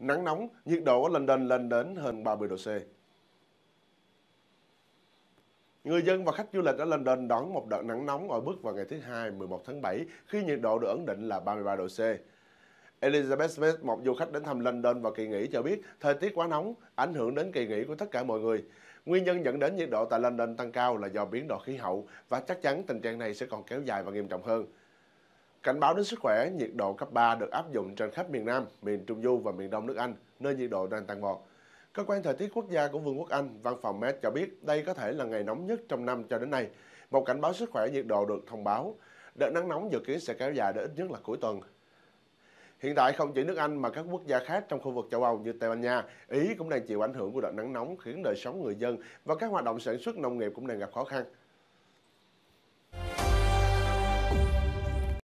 nắng nóng, nhiệt độ ở London lên đến hơn 30 độ C. Người dân và khách du lịch ở London đón một đợt nắng nóng oi bước vào ngày thứ Hai 11 tháng 7 khi nhiệt độ được ấn định là 33 độ C. Elizabeth Smith, một du khách đến thăm London vào kỳ nghỉ cho biết thời tiết quá nóng ảnh hưởng đến kỳ nghỉ của tất cả mọi người. Nguyên nhân dẫn đến nhiệt độ tại London tăng cao là do biến đổi khí hậu và chắc chắn tình trạng này sẽ còn kéo dài và nghiêm trọng hơn. Cảnh báo đến sức khỏe nhiệt độ cấp 3 được áp dụng trên khắp miền Nam, miền Trung Du và miền Đông nước Anh, nơi nhiệt độ đang tăng vọt. Cơ quan thời tiết quốc gia của Vương quốc Anh, văn phòng Met cho biết đây có thể là ngày nóng nhất trong năm cho đến nay. Một cảnh báo sức khỏe nhiệt độ được thông báo. Đợt nắng nóng dự kiến sẽ kéo dài đến ít nhất là cuối tuần. Hiện tại không chỉ nước Anh mà các quốc gia khác trong khu vực châu Âu như Tây Ban Nha, Ý cũng đang chịu ảnh hưởng của đợt nắng nóng khiến đời sống người dân và các hoạt động sản xuất nông nghiệp cũng đang gặp khó khăn.